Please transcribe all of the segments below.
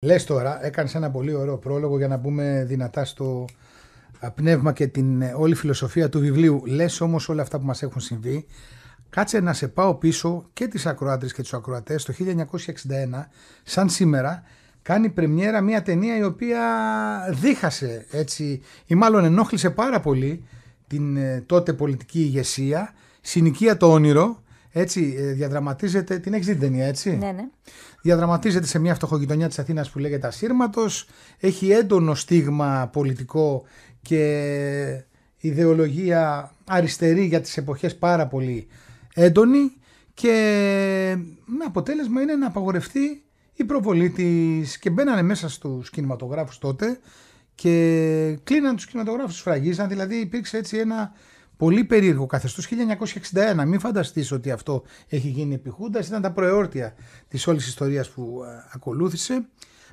Λες τώρα, έκανες ένα πολύ ωραίο πρόλογο για να μπούμε δυνατά στο πνεύμα και την ε, όλη φιλοσοφία του βιβλίου. Λες όμως όλα αυτά που μας έχουν συμβεί. Κάτσε να σε πάω πίσω και τις ακροάτρες και τους ακροατές το 1961 σαν σήμερα κάνει πρεμιέρα μια ταινία η οποία δίχασε έτσι ή μάλλον ενόχλησε πάρα πολύ την ε, τότε πολιτική ηγεσία συνοικία το όνειρο έτσι, ε, διαδραματίζεται. Την έχεις δει την ταινία, έτσι. Ναι, ναι. Διαδραματίζεται σε μια φτωχογειτονιά της Αθήνας που λέγεται Ασύρματος. Έχει έντονο στίγμα πολιτικό και ιδεολογία αριστερή για τις εποχές πάρα πολύ έντονη και με αποτέλεσμα είναι να απαγορευτεί η προβολή της και μπαίνανε μέσα στους κινηματογράφους τότε και κλείναν τους κινηματογράφους, Φραγίζαν, δηλαδή υπήρξε έτσι ένα Πολύ περίεργο καθεστώς 1961. Μην φανταστείς ότι αυτό έχει γίνει επί Ήταν τα προεόρτια της όλης ιστορίας που ε, ακολούθησε.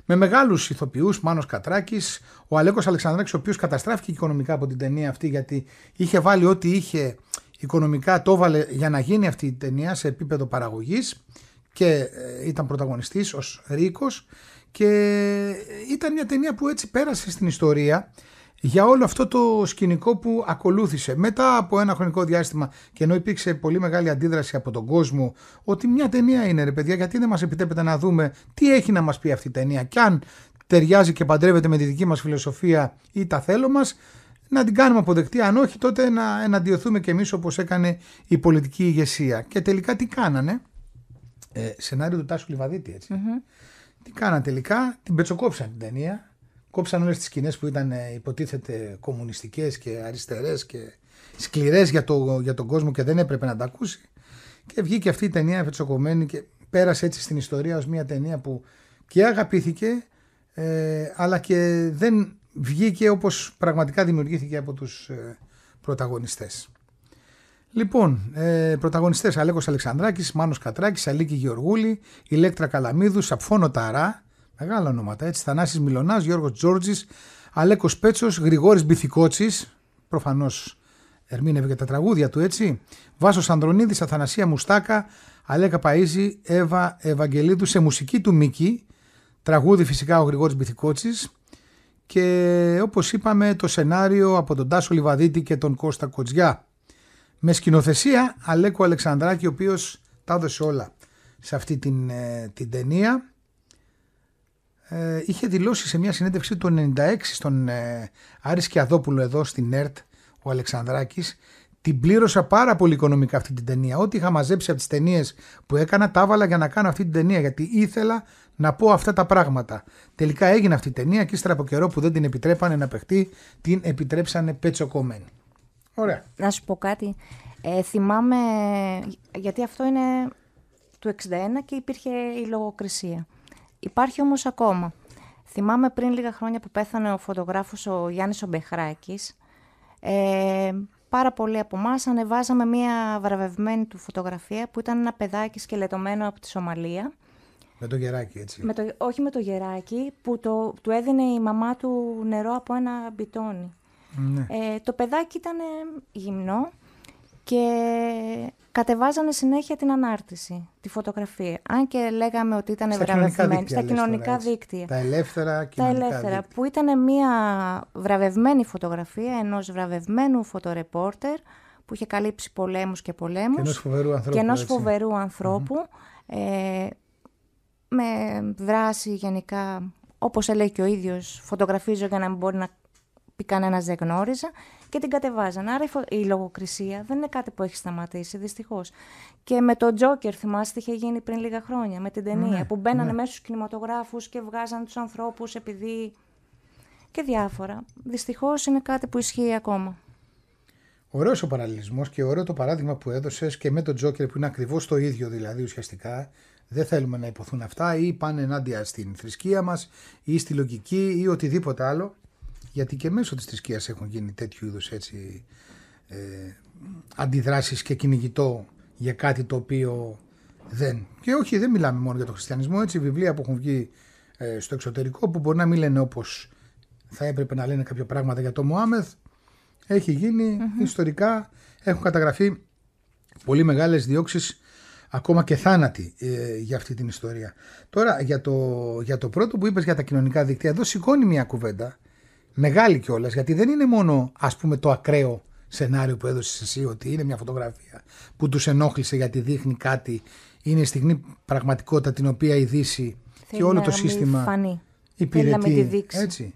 Με μεγάλους ηθοποιούς, Μάνος Κατράκης, ο Αλέκος Αλεξανδράκης, ο οποίος καταστράφηκε οικονομικά από την ταινία αυτή, γιατί είχε βάλει ό,τι είχε οικονομικά, το έβαλε για να γίνει αυτή η ταινία σε επίπεδο παραγωγής και ε, ήταν πρωταγωνιστής ως Ρίκος και ε, ήταν μια ταινία που έτσι πέρασε στην ιστορία για όλο αυτό το σκηνικό που ακολούθησε. Μετά από ένα χρονικό διάστημα και ενώ υπήρξε πολύ μεγάλη αντίδραση από τον κόσμο ότι μια ταινία είναι ρε παιδιά γιατί δεν μας επιτρέπεται να δούμε τι έχει να μας πει αυτή η ταινία και αν ταιριάζει και παντρεύεται με τη δική μας φιλοσοφία ή τα θέλω μας να την κάνουμε αποδεκτή, αν όχι τότε να εναντιωθούμε και εμείς όπως έκανε η πολιτική ηγεσία. Και τελικά τι κάνανε, ε, σενάριο του Τάσου Λιβαδίτη τι κάνανε τελικά, την πετσοκόψαν την ταινία κόψαν όλες τις σκηνές που ήταν ε, υποτίθεται κομμουνιστικές και αριστερές και σκληρές για, το, για τον κόσμο και δεν έπρεπε να τα ακούσει και βγήκε αυτή η ταινία φετσοκομμένη και πέρασε έτσι στην ιστορία ως μια ταινία που και αγαπήθηκε ε, αλλά και δεν βγήκε όπως πραγματικά δημιουργήθηκε από τους ε, πρωταγωνιστές. Λοιπόν, ε, πρωταγωνιστές Αλέκος Αλεξανδράκης, Μάνος Κατράκης, Αλίκη Γεωργούλη, Ηλέκτρα Καλαμίδου, Σαφώνο Ταρά, Μεγάλα ονόματα. Έτσι, Θανάσης Μιλωνάς, Γιώργος Τζόρτζης, Αλέκος Πέτσος, Γρηγόρης Μπιθικότσης, προφανώς ερμήνευε και τα τραγούδια του έτσι, Βάσος Ανδρονίδης, Αθανασία Μουστάκα, Αλέκα Παΐζη, Εύα Ευαγγελίδου, σε μουσική του Μίκη, τραγούδι φυσικά ο Γρηγόρης Μπιθικότσης και όπως είπαμε το σενάριο από τον Τάσο Λιβαδίτη και τον Κώστα Κοτζιά. Με σκηνοθεσία Αλέκο Αλεξανδράκη, ο οποίος τα έδωσε όλα σε αυτή την, ε, την ταινία. Ε, είχε δηλώσει σε μια συνέντευξη του 96 στον ε, Άρης Σκιαδόπουλο εδώ στην ΕΡΤ ο Αλεξανδράκης την πλήρωσα πάρα πολύ οικονομικά αυτή την ταινία. Ό,τι είχα μαζέψει από τις ταινίες που έκανα, τα έβαλα για να κάνω αυτή την ταινία. Γιατί ήθελα να πω αυτά τα πράγματα. Τελικά έγινε αυτή η ταινία και ύστερα από καιρό που δεν την επιτρέπανε να παιχτεί, την επιτρέψανε πετσοκομμένη. Ωραία. Να σου πω κάτι. Ε, θυμάμαι, γιατί αυτό είναι του 61 και υπήρχε η λογοκρισία. Υπάρχει όμως ακόμα. Θυμάμαι πριν λίγα χρόνια που πέθανε ο φωτογράφος ο Γιάννης Ομπεχράκης. Ε, πάρα πολλοί από εμάς ανεβάζαμε μία βραβευμένη του φωτογραφία που ήταν ένα παιδάκι σκελετωμένο από τη Σομαλία. Με το γεράκι, έτσι. Με το, όχι με το γεράκι, που το, του έδινε η μαμά του νερό από ένα μπιτόνι. Ναι. Ε, το παιδάκι ήταν γυμνό και κατεβάζανε συνέχεια την ανάρτηση, τη φωτογραφία. Αν και λέγαμε ότι ήταν βραβευμένη στα κοινωνικά δίκτυα. Τα ελεύθερα κοινωνικά Τα ελεύθερα, δίκτυα. που ήταν μια βραβευμένη φωτογραφία ενός βραβευμένου φωτορεπόρτερ που είχε καλύψει πολέμους και πολέμους. Και ενός φοβερού ανθρώπου. ενος φοβερού ε, με δράση γενικά, όπως έλεγε και ο ίδιος, φωτογραφίζω για να μην μπορεί να πει κανένας δεν γνώριζα και την κατεβάζαν. Άρα η λογοκρισία δεν είναι κάτι που έχει σταματήσει, δυστυχώς. Και με τον Τζόκερ, θυμάστε, είχε γίνει πριν λίγα χρόνια, με την ταινία, ναι, που μπαίνανε ναι. μέσα στους κινηματογράφους και βγάζαν τους ανθρώπους επειδή. και διάφορα. Δυστυχώς είναι κάτι που ισχύει ακόμα. Ωραίος ο παραλληλισμός και ωραίο το παράδειγμα που έδωσες και με τον Τζόκερ που είναι ακριβώς το ίδιο δηλαδή ουσιαστικά. Δεν θέλουμε να υποθούν αυτά ή πάνε ενάντια στην θρησκεία μας ή στη λογική ή οτιδήποτε άλλο γιατί και μέσω της θρησκείας έχουν γίνει τέτοιου είδους έτσι, ε, αντιδράσεις και κυνηγητό για κάτι το οποίο δεν. Και όχι, δεν μιλάμε μόνο για τον χριστιανισμό, έτσι βιβλία που έχουν βγει ε, στο εξωτερικό που μπορεί να μην λένε όπως θα έπρεπε να λένε κάποια πράγματα για τον Μωάμεθ, έχει ιστορικά, έχουν καταγραφεί πολύ μεγάλες διώξεις ακόμα και θάνατοι ε, για αυτή την ιστορία. Τώρα για το, για το πρώτο που είπες για τα κοινωνικά δίκτυα, εδώ σηκώνει μια κουβέντα μεγάλη κιόλας, γιατί δεν είναι μόνο ας πούμε το ακραίο σενάριο που έδωσες εσύ ότι είναι μια φωτογραφία που τους ενόχλησε γιατί δείχνει κάτι, είναι η στιγμή πραγματικότητα την οποία η Δύση και όλο το σύστημα φανεί. υπηρετεί. έτσι.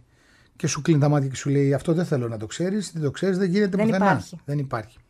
Και σου κλείνει τα μάτια και σου λέει αυτό δεν θέλω να το ξέρεις, δεν το ξέρεις, δεν γίνεται δεν πουθενά. Δεν υπάρχει.